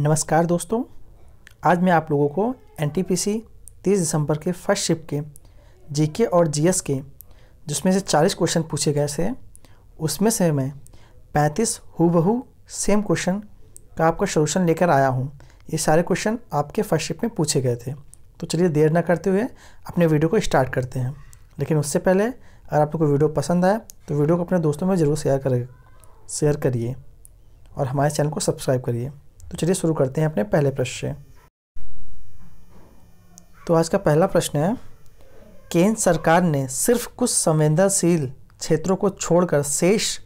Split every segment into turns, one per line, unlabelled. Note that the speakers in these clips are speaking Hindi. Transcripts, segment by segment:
नमस्कार दोस्तों आज मैं आप लोगों को एन टी पी सी तीस दिसंबर के फर्स्ट शिफ्ट के जी के और जी एस के जिसमें से चालीस क्वेश्चन पूछे गए थे उसमें से मैं पैंतीस हु सेम क्वेश्चन का आपका सोल्यूशन लेकर आया हूँ ये सारे क्वेश्चन आपके फर्स्ट शिफ्ट में पूछे गए थे तो चलिए देर ना करते हुए अपने वीडियो को स्टार्ट करते हैं लेकिन उससे पहले अगर आप लोग को वीडियो पसंद आए तो वीडियो को अपने दोस्तों में ज़रूर शेयर करें शेयर करिए और हमारे चैनल को सब्सक्राइब करिए तो चलिए शुरू करते हैं अपने पहले प्रश्न से तो आज का पहला प्रश्न है केंद्र सरकार ने सिर्फ कुछ संवेदनशील क्षेत्रों को छोड़कर शेष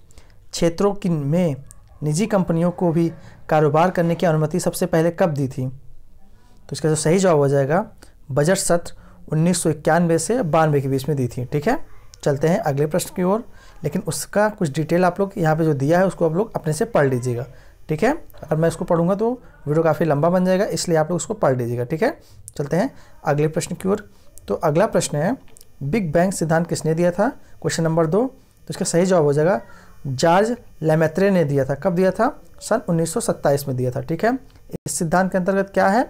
क्षेत्रों की में निजी कंपनियों को भी कारोबार करने की अनुमति सबसे पहले कब दी थी तो इसका जो सही जवाब हो जाएगा बजट सत्र उन्नीस से बानवे के बीच में दी थी ठीक है चलते हैं अगले प्रश्न की ओर लेकिन उसका कुछ डिटेल आप लोग यहाँ पे जो दिया है उसको आप लोग अपने से पढ़ लीजिएगा ठीक है अगर मैं इसको पढ़ूंगा तो वीडियो काफ़ी लंबा बन जाएगा इसलिए आप लोग उसको पढ़ लीजिएगा ठीक है चलते हैं अगले प्रश्न की ओर तो अगला प्रश्न है बिग बैंग सिद्धांत किसने दिया था क्वेश्चन नंबर दो तो इसका सही जवाब हो जाएगा जॉर्ज लेमेत्रे ने दिया था कब दिया था सन 1927 में दिया था ठीक है इस सिद्धांत के अंतर्गत क्या है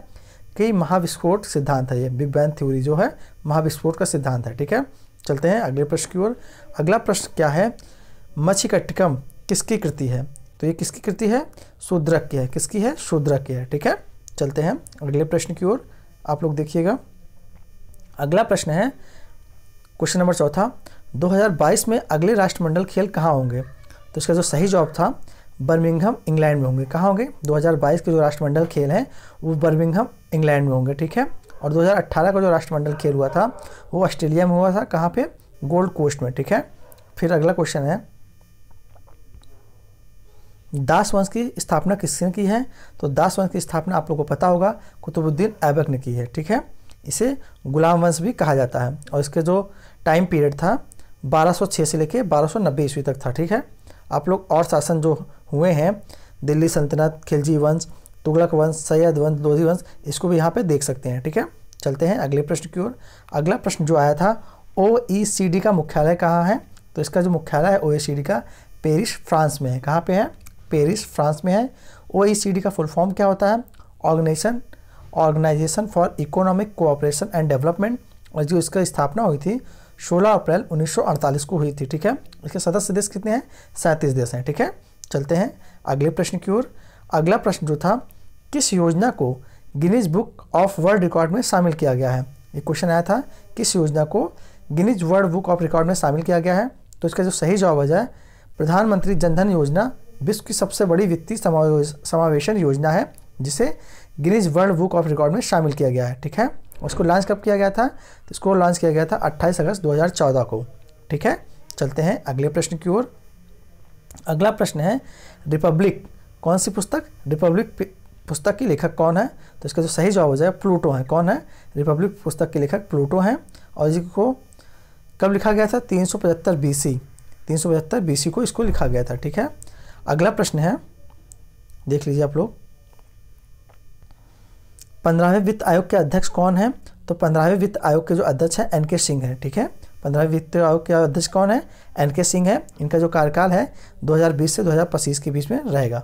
कि महाविस्फोट सिद्धांत है ये बिग बैंग थ्योरी जो है महाविस्फोट का सिद्धांत है ठीक है चलते हैं अगले प्रश्न की ओर अगला प्रश्न क्या है मछिकट्टिकम किसकी कृति है तो ये किसकी कृति है शूद्रक की है किसकी है शूद्रक की है ठीक है चलते हैं अगले प्रश्न की ओर आप लोग देखिएगा अगला प्रश्न है क्वेश्चन नंबर चौथा 2022 में अगले राष्ट्रमंडल खेल कहाँ होंगे तो इसका जो सही जवाब था बर्मिंघम इंग्लैंड में होंगे कहाँ होंगे 2022 के जो राष्ट्रमंडल खेल हैं वो बर्मिंघम इंग्लैंड में होंगे ठीक है और 2018 का जो राष्ट्रमंडल खेल हुआ था वो ऑस्ट्रेलिया में हुआ था कहाँ पे गोल्ड कोस्ट में ठीक है फिर अगला क्वेश्चन है दास वंश की स्थापना किसने की है तो दास वंश की स्थापना आप लोग को पता होगा कुतुबुद्दीन ऐबक ने की है ठीक है इसे गुलाम वंश भी कहा जाता है और इसके जो टाइम पीरियड था 1206 से लेके 1290 ईस्वी तक था ठीक है आप लोग और शासन जो हुए हैं दिल्ली सल्तनत खिलजी वंश तुगलक वंश सैयद वंश लोधी वंश इसको भी यहाँ पे देख सकते हैं ठीक है चलते हैं अगले प्रश्न की ओर अगला प्रश्न जो आया था ओ का मुख्यालय कहाँ है तो इसका जो मुख्यालय है ओ का पेरिस फ्रांस में है कहाँ पर है पेरिस फ्रांस में है ओ का फुल फॉर्म क्या होता है organisation organisation for economic cooperation and development और जो इसका स्थापना हुई थी 16 अप्रैल 1948 को हुई थी ठीक है इसके सदस्य देश कितने हैं सैंतीस देश हैं ठीक है चलते हैं अगले प्रश्न की ओर अगला प्रश्न जो था किस योजना को Guinness book of world record में शामिल किया गया है ये क्वेश्चन आया था किस योजना को Guinness world book of record में शामिल किया गया है तो इसका जो सही जवाब हो जाए प्रधानमंत्री जनधन योजना विश्व की सबसे बड़ी वित्तीय समावेशन योजना है जिसे Guinness world book of record में शामिल किया गया है ठीक है उसको लॉन्च हम्म। कब किया गया था तो इसको लॉन्च किया गया था 28 अगस्त 2014 को ठीक है चलते हैं अगले प्रश्न की ओर अगला प्रश्न है रिपब्लिक कौन सी पुस्तक रिपब्लिक पुस्तक की लेखक कौन है तो इसका जो सही जवाब हो जाए प्लूटो है कौन है रिपब्लिक पुस्तक के लेखक प्लूटो हैं और इसको कब लिखा गया था तीन सौ पचहत्तर बी सी तीन सौ पचहत्तर बी सी को इसको लिखा गया था ठीक है अगला प्रश्न है देख लीजिए आप लोग पंद्रहवें वित्त आयोग के अध्यक्ष कौन है तो पंद्रहवें वित्त आयोग के जो अध्यक्ष हैं एन के सिंह हैं ठीक है पंद्रहवें वित्त आयोग के अध्यक्ष कौन है एन के सिंह है इनका जो कार्यकाल है 2020 से 2025 के बीच में रहेगा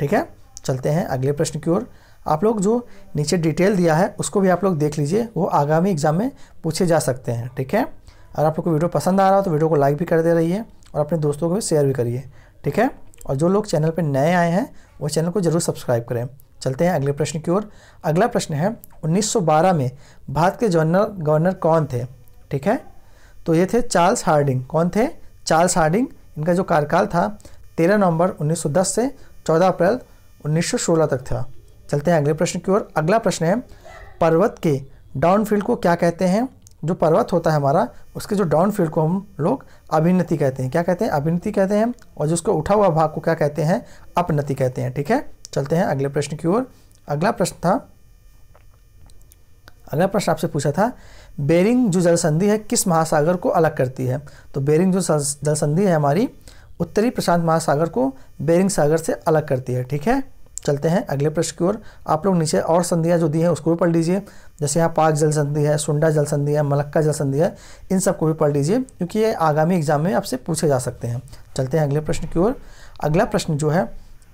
ठीक है चलते हैं अगले प्रश्न की ओर आप लोग जो नीचे डिटेल दिया है उसको भी आप लोग देख लीजिए वो आगामी एग्जाम में पूछे जा सकते हैं ठीक है अगर आप लोग को वीडियो पसंद आ रहा हो तो वीडियो को लाइक भी कर दे रही है और अपने दोस्तों को भी शेयर भी करिए ठीक है और जो लोग चैनल पर नए आए हैं वो चैनल को जरूर सब्सक्राइब करें चलते हैं अगले प्रश्न की ओर अगला प्रश्न है 1912 में भारत के जनरल गवर्नर कौन थे ठीक है तो ये थे चार्ल्स हार्डिंग कौन थे चार्ल्स हार्डिंग इनका जो कार्यकाल था 13 नवंबर 1910 से 14 अप्रैल 1916 तक था चलते हैं अगले प्रश्न की ओर अगला प्रश्न है पर्वत के डाउनफील्ड को क्या कहते हैं जो पर्वत होता है हमारा उसके जो डाउन फील्ड को हम लोग अभिनति कहते हैं क्या कहते हैं अभिनति कहते हैं और जिसको उठा हुआ भाग को क्या कहते हैं अपनति कहते हैं ठीक है चलते हैं अगले प्रश्न की ओर अगला प्रश्न था अगला प्रश्न आपसे पूछा था बेरिंग जो जलसंधि है किस महासागर को अलग करती है तो बेरिंग जो जलसंधि है हमारी उत्तरी प्रशांत महासागर को बेरिंग सागर से अलग करती है ठीक है चलते हैं अगले प्रश्न की ओर आप लोग नीचे और संधियाँ जो दी हैं उसको भी पढ़ लीजिए जैसे यहाँ पाक जल संधि है सुंडा जल संधि है मलक्का जल संधि है इन सबको भी पढ़ लीजिए क्योंकि ये आगामी एग्जाम में आपसे पूछे जा सकते हैं चलते हैं अगले प्रश्न की ओर अगला प्रश्न जो है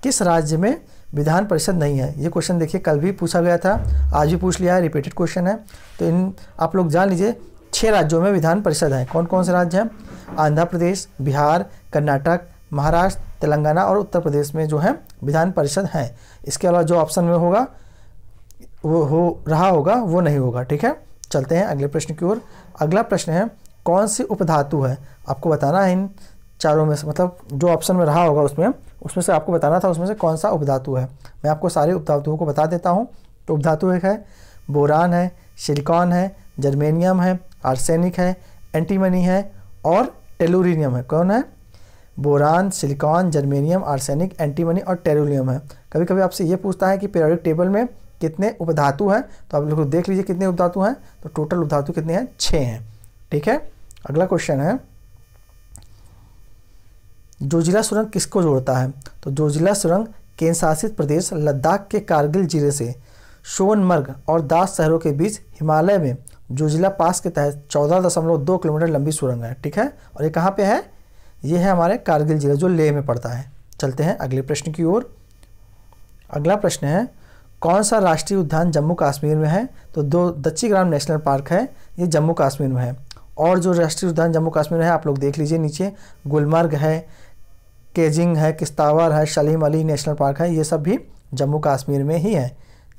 किस राज्य में विधान परिषद नहीं है ये क्वेश्चन देखिए कल भी पूछा गया था आज भी पूछ लिया है रिपीटेड क्वेश्चन है तो इन आप लोग जान लीजिए छः राज्यों में विधान परिषद है कौन कौन से राज्य हैं आंध्र प्रदेश बिहार कर्नाटक महाराष्ट्र तेलंगाना और उत्तर प्रदेश में जो है विधान परिषद है इसके अलावा जो ऑप्शन में होगा वो हो रहा होगा वो नहीं होगा ठीक है चलते हैं अगले प्रश्न की ओर अगला प्रश्न है कौन सी उपधातु है आपको बताना है इन चारों में से मतलब जो ऑप्शन में रहा होगा उसमें उसमें से आपको बताना था उसमें से कौन सा उपधातु है मैं आपको सारे उपधातुओं को बता देता हूँ तो उपधातु एक है बोरान है सिलिकॉन है जर्मेनियम है आर्सेनिक है एंटीमनी है और टेलोरिनियम है कौन है boron silicon germanium arsenic antimony और टेरोलियम है कभी कभी आपसे ये पूछता है कि पीरियोडिक टेबल में कितने उपधातु हैं तो आप लोग देख लीजिए कितने उपधातु हैं तो टोटल उपधातु कितने हैं छः हैं ठीक है अगला क्वेश्चन है जोजिला सुरंग किसको जोड़ता है तो जोजिला सुरंग केंद्र शासित प्रदेश लद्दाख के कारगिल जिले से सोनमर्ग और दास शहरों के बीच हिमालय में जोजिला पास के तहत चौदह दशमलव दो किलोमीटर लंबी सुरंग है ठीक है और ये कहाँ पे है ये है हमारे कारगिल जिला जो लेह में पड़ता है चलते हैं अगले प्रश्न की ओर अगला प्रश्न है कौन सा राष्ट्रीय उद्यान जम्मू कश्मीर में है तो दो दच्ची ग्राम नेशनल पार्क है ये जम्मू कश्मीर में है और जो राष्ट्रीय उद्यान जम्मू कश्मीर में है आप लोग देख लीजिए नीचे गुलमर्ग है केजिंग है किस्तावर है शलीम अली नेशनल पार्क है ये सब भी जम्मू कश्मीर में ही है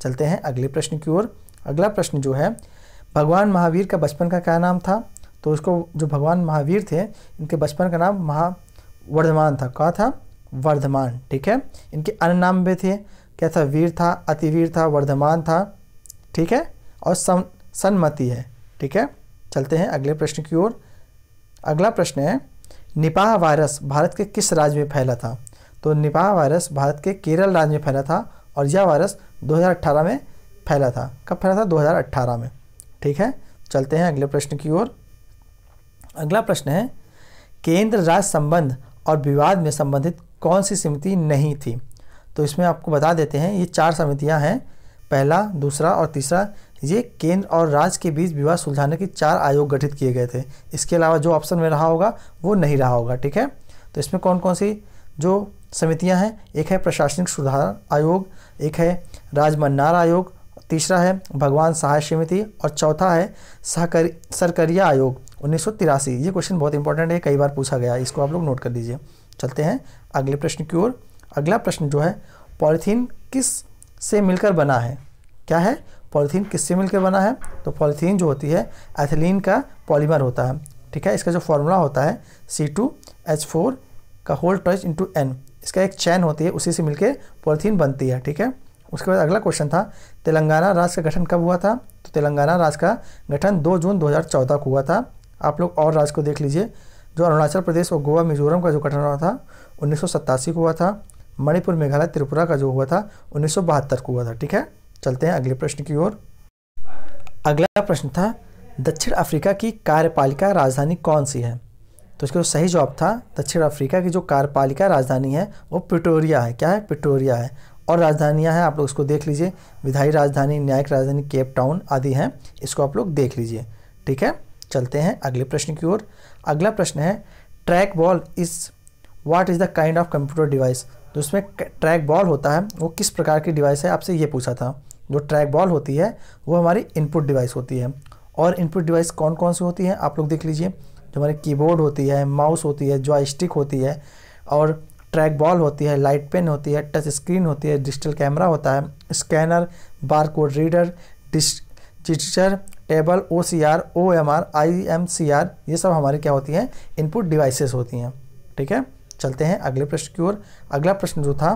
चलते हैं अगले प्रश्न की ओर अगला प्रश्न जो है भगवान महावीर का बचपन का क्या नाम था तो उसको जो भगवान महावीर थे इनके बचपन का नाम महावर्धमान था कहा था वर्धमान ठीक है इनके अन्य नाम भी थे क्या था वीर था अतिवीर था वर्धमान था ठीक है और सन सन्मति है ठीक है चलते हैं अगले प्रश्न की ओर अगला प्रश्न है निपाह वायरस भारत के किस राज्य में फैला था तो निपाह वायरस भारत के केरल राज्य में फैला था और यह वायरस 2018 में फैला था कब फैला था 2018 में ठीक है चलते हैं अगले प्रश्न की ओर अगला प्रश्न है केंद्र राज्य संबंध और विवाद में संबंधित कौन सी समिति नहीं थी तो इसमें आपको बता देते हैं ये चार समितियां हैं पहला दूसरा और तीसरा ये केंद्र और राज्य के बीच विवाद सुलझाने के चार आयोग गठित किए गए थे इसके अलावा जो ऑप्शन में रहा होगा वो नहीं रहा होगा ठीक है तो इसमें कौन कौन सी जो समितियां हैं एक है प्रशासनिक सुधार आयोग एक है राजमन्नार आयोग तीसरा है भगवान सहाय समिति और चौथा है सहकर सरकरिया आयोग उन्नीस ये क्वेश्चन बहुत इंपॉर्टेंट है कई बार पूछा गया इसको आप लोग नोट कर दीजिए चलते हैं अगले प्रश्न की ओर अगला प्रश्न जो है पॉलीथीन किस से मिलकर बना है क्या है पॉलीथीन किससे मिलकर बना है तो पॉलीथीन जो होती है एथिलीन का पॉलीमर होता है ठीक है इसका जो फॉर्मूला होता है सी टू एच फोर का होल टच इंटू एन इसका एक चैन होती है उसी से मिलकर पॉलीथीन बनती है ठीक है उसके बाद अगला क्वेश्चन था तेलंगाना राज्य का गठन कब हुआ था तो तेलंगाना राज्य का गठन दो जून दो को हुआ था आप लोग और राज्य को देख लीजिए जो अरुणाचल प्रदेश और गोवा मिजोरम का जो गठन हुआ था उन्नीस को हुआ था मणिपुर मेघालय त्रिपुरा का जो हुआ था उन्नीस को हुआ था ठीक है चलते हैं अगले प्रश्न की ओर अगला प्रश्न था दक्षिण अफ्रीका की कार्यपालिका राजधानी कौन सी है तो इसका जो सही जवाब था दक्षिण अफ्रीका की जो कार्यपालिका राजधानी है वो पिटोरिया है क्या है पिटोरिया है और राजधानियाँ हैं आप लोग इसको देख लीजिए विधायी राजधानी न्यायिक राजधानी केप टाउन आदि हैं इसको आप लोग देख लीजिए ठीक है चलते हैं अगले प्रश्न की ओर अगला प्रश्न है trackball is what is the kind of computer device तो उसमें ट्रैक बॉल होता है वो किस प्रकार की डिवाइस है आपसे ये पूछा था जो ट्रैक बॉल होती है वो हमारी इनपुट डिवाइस होती है और इनपुट डिवाइस कौन कौन सी होती है आप लोग देख लीजिए जो हमारी कीबोर्ड होती है माउस होती है जॉयस्टिक होती है और ट्रैक बॉल होती है लाइट पेन होती है टच स्क्रीन होती है डिजिटल कैमरा होता है स्कैनर बार कोड रीडर डिस्टर टेबल O C R O M R I M C R ये सब हमारी क्या होती हैं इनपुट डिवाइसेस होती हैं ठीक है चलते हैं अगले प्रश्न की ओर अगला प्रश्न जो था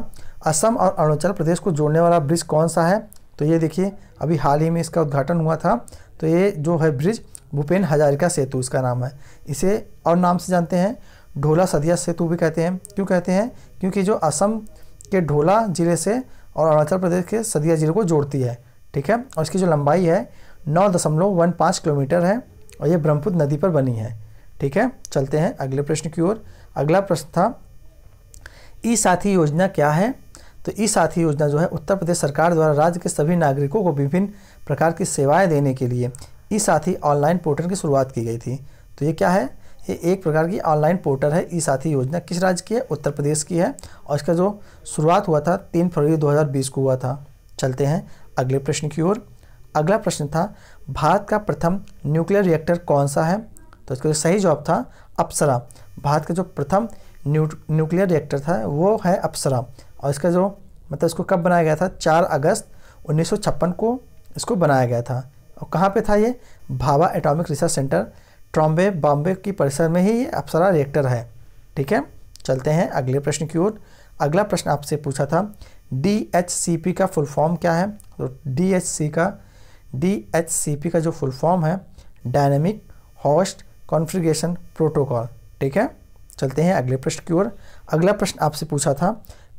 असम और अरुणाचल प्रदेश को जोड़ने वाला ब्रिज कौन सा है तो ये देखिए अभी हाल ही में इसका उद्घाटन हुआ था तो ये जो है ब्रिज भूपेन हजारिका सेतु इसका नाम है इसे और नाम से जानते हैं ढोला सदिया सेतु भी कहते हैं क्यों कहते हैं क्योंकि जो असम के ढोला ज़िले से और अरुणाचल प्रदेश के सदिया ज़िले को जोड़ती है ठीक है और इसकी जो लंबाई है नौ दशमलव वन पाँच किलोमीटर है और ये ब्रह्मपुत्र नदी पर बनी है ठीक है चलते हैं अगले प्रश्न की ओर अगला प्रश्न था ई साथी योजना क्या है तो ई साथी योजना जो है उत्तर प्रदेश सरकार द्वारा राज्य के सभी नागरिकों को विभिन्न प्रकार की सेवाएं देने के लिए ई साथी ऑनलाइन पोर्टल की शुरुआत की गई थी तो ये क्या है ये एक प्रकार की ऑनलाइन पोर्टल है ई साथी योजना किस राज्य की है उत्तर प्रदेश की है और इसका जो शुरुआत हुआ था तीन फरवरी 2020 को हुआ था चलते हैं अगले प्रश्न की ओर अगला प्रश्न था भारत का प्रथम न्यूक्लियर रिएक्टर कौन सा है तो इसका सही जवाब था अप्सरा भारत का जो प्रथम न्यू न्यूक्लियर रिएक्टर था वो है अप्सरा और इसका जो मतलब इसको कब बनाया गया था चार अगस्त उन्नीस को इसको बनाया गया था और कहाँ पे था ये Bhabha atomic research centre Trombay Bombay की परिसर में ही ये अप्सरा रिएक्टर है ठीक है चलते हैं अगले प्रश्न की ओर अगला प्रश्न आपसे पूछा था डी का फुल फॉर्म क्या है तो डी का डी एच सी पी का जो फुल फॉर्म है डायनेमिक हॉस्ट कॉन्फ़िगरेशन प्रोटोकॉल ठीक है चलते हैं अगले प्रश्न की ओर अगला प्रश्न आपसे पूछा था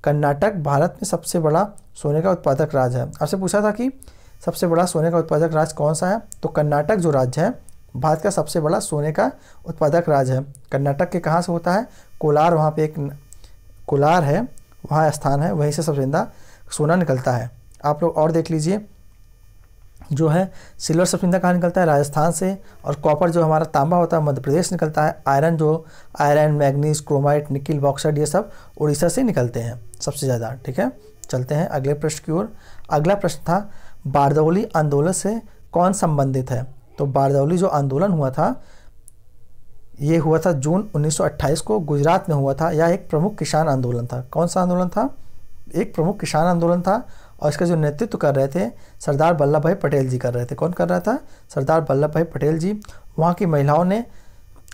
कर्नाटक भारत में सबसे बड़ा सोने का उत्पादक राज्य है आपसे पूछा था कि सबसे बड़ा सोने का उत्पादक राज्य कौन सा है तो कर्नाटक जो राज्य है भारत का सबसे बड़ा सोने का उत्पादक राज्य है कर्नाटक के कहाँ से होता है कोलार वहाँ पे एक कोलार है वहाँ स्थान है वहीं से सबसे ज़्यादा सोना निकलता है आप लोग और देख लीजिए जो है सिल्वर सबसे ज़्यादा कहाँ निकलता है राजस्थान से और कॉपर जो हमारा तांबा होता है मध्य प्रदेश निकलता है आयरन जो iron manganese chromite nickel bauxite ये सब उड़ीसा से निकलते हैं सबसे ज़्यादा ठीक है चलते हैं अगले प्रश्न की ओर अगला प्रश्न था बारदौली आंदोलन से कौन संबंधित है तो बारदौली जो आंदोलन हुआ था ये हुआ था जून 1928 को गुजरात में हुआ था यह एक प्रमुख किसान आंदोलन था कौन सा आंदोलन था एक प्रमुख किसान आंदोलन था और इसका जो नेतृत्व कर रहे थे सरदार वल्लभ भाई पटेल जी कर रहे थे कौन कर रहा था सरदार वल्लभ भाई पटेल जी वहाँ की महिलाओं ने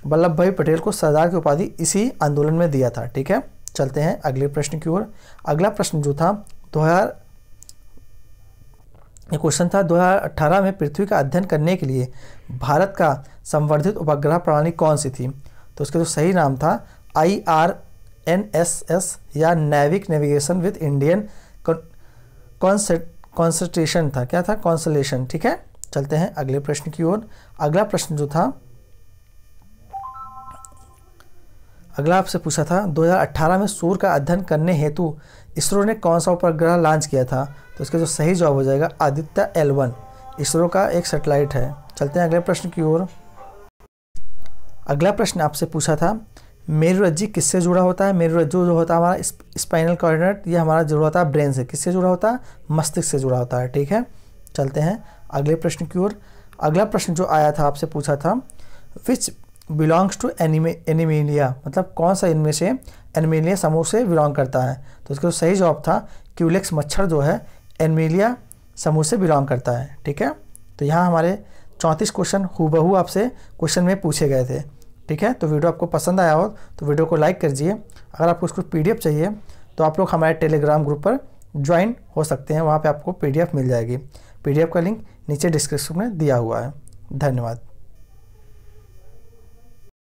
वल्लभ भाई पटेल को सरदार की उपाधि इसी आंदोलन में दिया था ठीक है चलते हैं अगले प्रश्न की ओर अगला प्रश्न जो था दो हज़ार ये क्वेश्चन था 2018 में पृथ्वी का अध्ययन करने के लिए भारत का संवर्धित उपग्रह प्रणाली कौन सी थी तो उसका जो सही नाम था I R N S S या NavIC navigation with Indian concentration था क्या था कॉन्सलेशन ठीक है चलते हैं अगले प्रश्न की ओर अगला प्रश्न जो था अगला आपसे पूछा था 2018 में सूर्य का अध्ययन करने हेतु इसरो ने कौन सा उपग्रह लॉन्च किया था तो इसका जो सही जवाब हो जाएगा आदित्य एल वन इसरो का एक सेटेलाइट है चलते हैं अगले प्रश्न की ओर अगला प्रश्न आपसे पूछा था मेरु रज्जु किससे जुड़ा होता है मेरु रज्जु जो होता है हमारा स्पाइनल कॉर्डिनेट ये हमारा जुड़ा होता है ब्रेन से किससे जुड़ा होता है मस्तिष्क से जुड़ा होता है ठीक है चलते हैं अगले प्रश्न की ओर अगला प्रश्न जो आया था आपसे पूछा था which belongs to anime Animalia मतलब कौन सा इनमें से एनिमेलिया समूह से बिलोंग करता है तो उसका सही जवाब था क्यूलेक्स मच्छर जो है एनिमेलिया समूह से बिलोंग करता है ठीक है तो यहाँ हमारे चौंतीस क्वेश्चन हूबहू आपसे क्वेश्चन में पूछे गए थे ठीक है तो वीडियो आपको पसंद आया हो तो वीडियो को लाइक कर दिए अगर आपको उसको पी चाहिए तो आप लोग हमारे टेलीग्राम ग्रुप पर ज्वाइन हो सकते हैं वहाँ पर आपको पी मिल जाएगी पी का लिंक नीचे डिस्क्रिप्शन में दिया हुआ है धन्यवाद